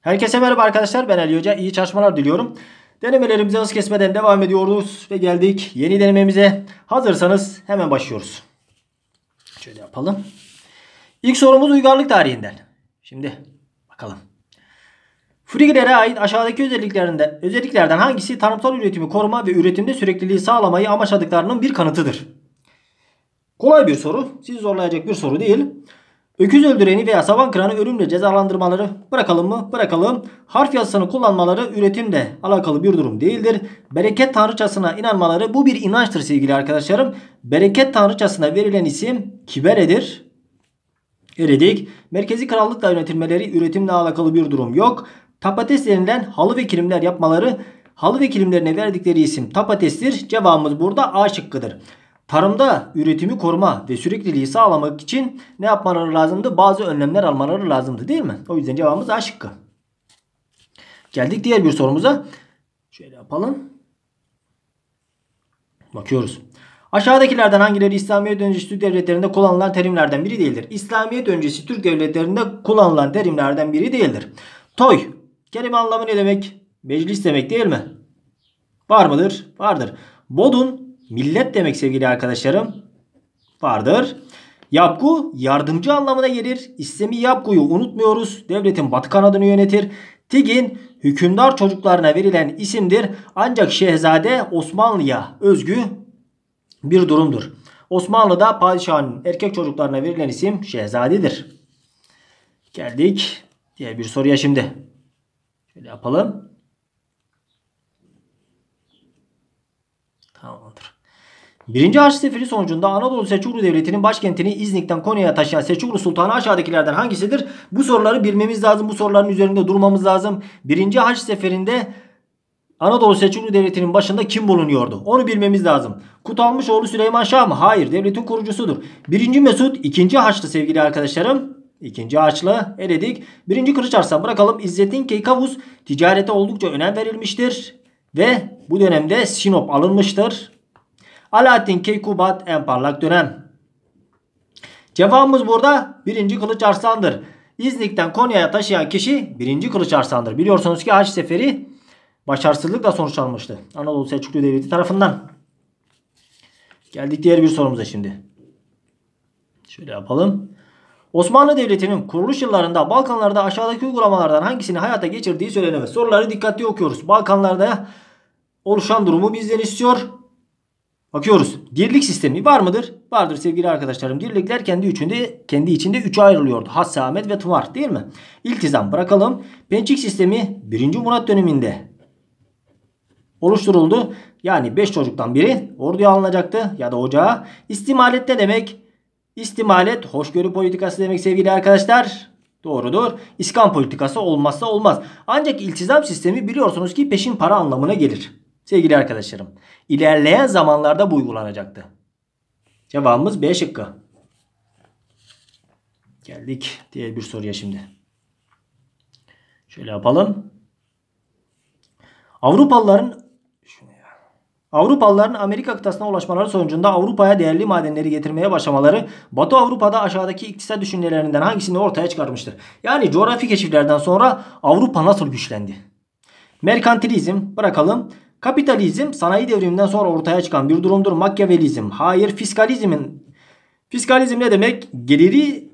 Herkese merhaba arkadaşlar ben Ali Hoca. iyi çalışmalar diliyorum. Denemelerimize hız kesmeden devam ediyoruz ve geldik yeni denememize. Hazırsanız hemen başlıyoruz. Şöyle yapalım. İlk sorumuz uygarlık tarihinden. Şimdi bakalım. Frigilere ait aşağıdaki özelliklerinde, özelliklerden hangisi tarımsal üretimi koruma ve üretimde sürekliliği sağlamayı amaçladıklarının bir kanıtıdır? Kolay bir soru. Sizi zorlayacak bir soru değil. Öküz öldüreni veya saban kıranı ölümle cezalandırmaları bırakalım mı? Bırakalım. Harf yazısını kullanmaları üretimle alakalı bir durum değildir. Bereket tanrıçasına inanmaları bu bir inançtır sevgili arkadaşlarım. Bereket tanrıçasına verilen isim Kibere'dir. Eredik. Merkezi krallıkla yönetilmeleri üretimle alakalı bir durum yok. Tapates denilen halı ve kilimler yapmaları halı ve kilimlerine verdikleri isim tapatestir. Cevabımız burada A şıkkıdır. Tarımda üretimi koruma ve sürekliliği sağlamak için ne yapmaları lazımdı? Bazı önlemler almaları lazımdı değil mi? O yüzden cevabımız A şıkkı. Geldik diğer bir sorumuza. Şöyle yapalım. Bakıyoruz. Aşağıdakilerden hangileri İslamiyet öncesi Türk devletlerinde kullanılan terimlerden biri değildir? İslamiyet öncesi Türk devletlerinde kullanılan terimlerden biri değildir. Toy. Kelime anlamı ne demek? Meclis demek değil mi? Var mıdır? Vardır. Bodun millet demek sevgili arkadaşlarım vardır. Yapku yardımcı anlamına gelir. İstemi Yapku'yu unutmuyoruz. Devletin batı kanadını yönetir. Tigin hükümdar çocuklarına verilen isimdir. Ancak Şehzade Osmanlı'ya özgü bir durumdur. Osmanlı'da padişahın erkek çocuklarına verilen isim Şehzadedir. Geldik diğer bir soruya şimdi. Şöyle yapalım. Tamamdır. Birinci Haçlı Seferi sonucunda Anadolu Selçuklu Devleti'nin başkentini İznik'ten Konya'ya taşıyan Selçuklu Sultanı aşağıdakilerden hangisidir? Bu soruları bilmemiz lazım. Bu soruların üzerinde durmamız lazım. Birinci Haçlı Seferi'nde Anadolu Selçuklu Devleti'nin başında kim bulunuyordu? Onu bilmemiz lazım. Kutalmışoğlu Süleyman Şah mı? Hayır. Devletin kurucusudur. Birinci Mesut, ikinci Haçlı sevgili arkadaşlarım. İkinci Haçlı eledik. Birinci Kılıç bırakalım. İzzettin Keykavus ticarete oldukça önem verilmiştir. Ve bu dönemde Sinop alınmıştır. Alaaddin Keykubat en parlak dönem. Cevabımız burada 1. Kılıç Arslan'dır. İznik'ten Konya'ya taşıyan kişi 1. Kılıç Arslan'dır. Biliyorsunuz ki Haç Seferi başarısızlıkla sonuçlanmıştı. Anadolu Selçuklu Devleti tarafından. Geldik diğer bir sorumuza şimdi. Şöyle yapalım. Osmanlı Devleti'nin kuruluş yıllarında Balkanlarda aşağıdaki uygulamalardan hangisini hayata geçirdiği söylenemez. Soruları dikkatli okuyoruz. Balkanlarda oluşan durumu bizden istiyor. Bakıyoruz. Dirlik sistemi var mıdır? Vardır sevgili arkadaşlarım. Dirlikler kendi içinde kendi içinde 3'e ayrılıyordu. Hassamet ve Tımar değil mi? İltizam bırakalım. Pençik sistemi 1. Murat döneminde oluşturuldu. Yani 5 çocuktan biri orduya alınacaktı ya da ocağa. İstimalet ne demek? İstimalet hoşgörü politikası demek sevgili arkadaşlar. Doğrudur. İskan politikası olmazsa olmaz. Ancak iltizam sistemi biliyorsunuz ki peşin para anlamına gelir. Sevgili arkadaşlarım ilerleyen zamanlarda bu uygulanacaktı. Cevabımız B şıkkı. Geldik diğer bir soruya şimdi. Şöyle yapalım. Avrupalıların Avrupalıların Amerika kıtasına ulaşmaları sonucunda Avrupa'ya değerli madenleri getirmeye başlamaları Batı Avrupa'da aşağıdaki iktisat düşüncelerinden hangisini ortaya çıkarmıştır? Yani coğrafi keşiflerden sonra Avrupa nasıl güçlendi? Merkantilizm bırakalım. Kapitalizm sanayi devriminden sonra ortaya çıkan bir durumdur. Makyavelizm. Hayır fiskalizmin. Fiskalizm ne demek? Geliri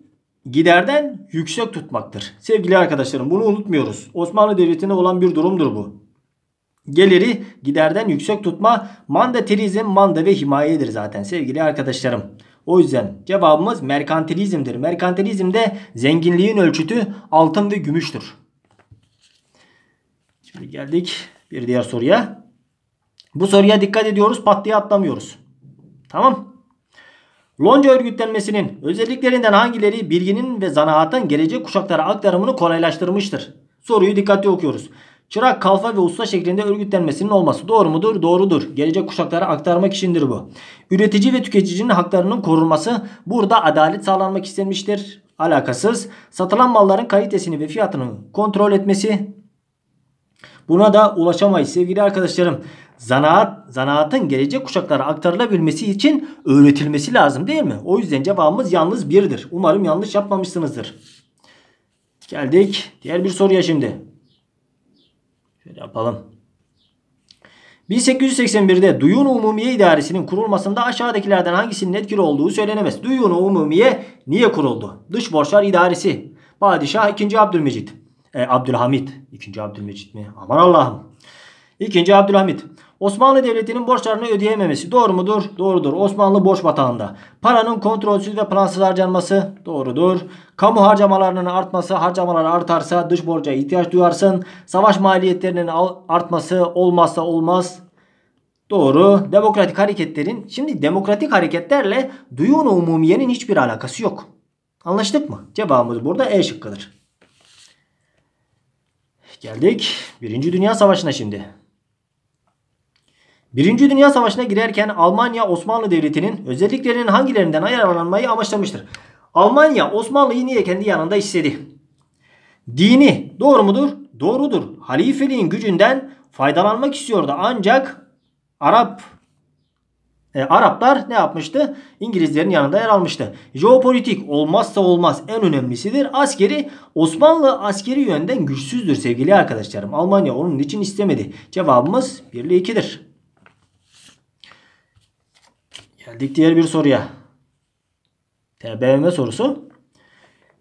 giderden yüksek tutmaktır. Sevgili arkadaşlarım bunu unutmuyoruz. Osmanlı Devleti'nde olan bir durumdur bu. Geliri giderden yüksek tutma mandaterizm, manda ve himayedir zaten sevgili arkadaşlarım. O yüzden cevabımız merkantilizmdir. Merkantilizmde zenginliğin ölçütü altın ve gümüştür. Şimdi geldik bir diğer soruya. Bu soruya dikkat ediyoruz. Pat diye atlamıyoruz. Tamam. Lonca örgütlenmesinin özelliklerinden hangileri bilginin ve zanaatın gelecek kuşaklara aktarımını kolaylaştırmıştır? Soruyu dikkatli okuyoruz. Çırak, kalfa ve usta şeklinde örgütlenmesinin olması doğru mudur? Doğrudur. Gelecek kuşaklara aktarmak içindir bu. Üretici ve tüketicinin haklarının korunması burada adalet sağlanmak istenmiştir. Alakasız. Satılan malların kalitesini ve fiyatını kontrol etmesi Buna da ulaşamayız sevgili arkadaşlarım zanaat, zanaatın gelecek kuşaklara aktarılabilmesi için öğretilmesi lazım değil mi? O yüzden cevabımız yalnız birdir. Umarım yanlış yapmamışsınızdır. Geldik diğer bir soruya şimdi. Şöyle yapalım. 1881'de Duyun Umumiye İdaresi'nin kurulmasında aşağıdakilerden hangisinin etkili olduğu söylenemez. Duyun Umumiye niye kuruldu? Dış Borçlar İdaresi. Padişah 2. Abdülmecit. E, Abdülhamit. 2. Abdülmecit mi? Aman Allah'ım. İkinci Abdülhamit. Osmanlı Devleti'nin borçlarını ödeyememesi doğru mudur? Doğrudur. Osmanlı borç batağında. Paranın kontrolsüz ve plansız harcanması doğrudur. Kamu harcamalarının artması, harcamalar artarsa dış borca ihtiyaç duyarsın. Savaş maliyetlerinin artması olmazsa olmaz. Doğru. Demokratik hareketlerin şimdi demokratik hareketlerle duyun umumiyenin hiçbir alakası yok. Anlaştık mı? Cevabımız burada E şıkkıdır. Geldik Birinci Dünya Savaşı'na şimdi. Birinci Dünya Savaşı'na girerken Almanya Osmanlı Devleti'nin özelliklerinin hangilerinden yararlanmayı amaçlamıştır? Almanya Osmanlı'yı niye kendi yanında istedi? Dini doğru mudur? Doğrudur. Halifeliğin gücünden faydalanmak istiyordu. Ancak Arap e, Araplar ne yapmıştı? İngilizlerin yanında yer almıştı. Jeopolitik olmazsa olmaz en önemlisidir. Askeri Osmanlı askeri yönden güçsüzdür sevgili arkadaşlarım. Almanya onun için istemedi. Cevabımız 1 2'dir. Geldik diğer bir soruya. TBMM sorusu.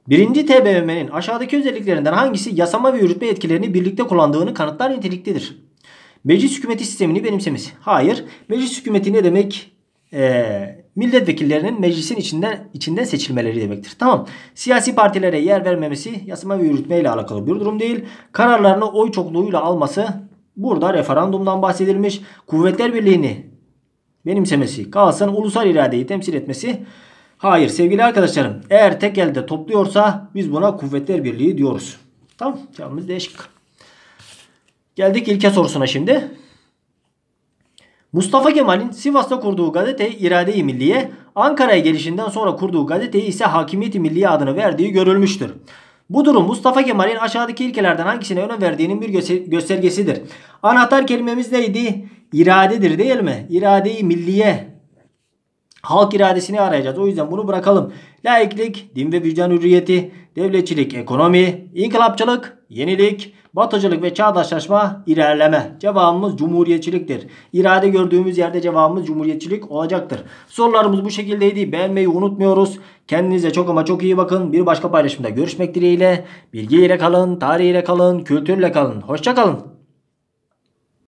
Birinci TBMM'nin aşağıdaki özelliklerinden hangisi yasama ve yürütme yetkilerini birlikte kullandığını kanıtlar niteliktedir? Meclis hükümeti sistemini benimsemesi. Hayır. Meclis hükümeti ne demek? Ee, milletvekillerinin meclisin içinden içinden seçilmeleri demektir. Tamam. Siyasi partilere yer vermemesi yasama ve yürütme ile alakalı bir durum değil. Kararlarını oy çokluğuyla alması burada referandumdan bahsedilmiş. Kuvvetler Birliği'ni benimsemesi, Galatasaray'ın ulusal iradeyi temsil etmesi. Hayır sevgili arkadaşlarım eğer tek elde topluyorsa biz buna kuvvetler birliği diyoruz. Tamam cevabımız değişik. Geldik ilke sorusuna şimdi. Mustafa Kemal'in Sivas'ta kurduğu gazeteyi İrade-i Milliye, Ankara'ya gelişinden sonra kurduğu gazeteyi ise Hakimiyeti Milliye adını verdiği görülmüştür. Bu durum Mustafa Kemal'in aşağıdaki ilkelerden hangisine önem verdiğinin bir göstergesidir. Anahtar kelimemiz neydi? iradedir değil mi? İradeyi milliye halk iradesini arayacağız. O yüzden bunu bırakalım. Laiklik, din ve vicdan hürriyeti, devletçilik, ekonomi, inkılapçılık, yenilik, batıcılık ve çağdaşlaşma, ilerleme. Cevabımız cumhuriyetçiliktir. İrade gördüğümüz yerde cevabımız cumhuriyetçilik olacaktır. Sorularımız bu şekildeydi. Beğenmeyi unutmuyoruz. Kendinize çok ama çok iyi bakın. Bir başka paylaşımda görüşmek dileğiyle. Bilgiyle kalın, tarihiyle kalın, kültürle kalın. Hoşçakalın.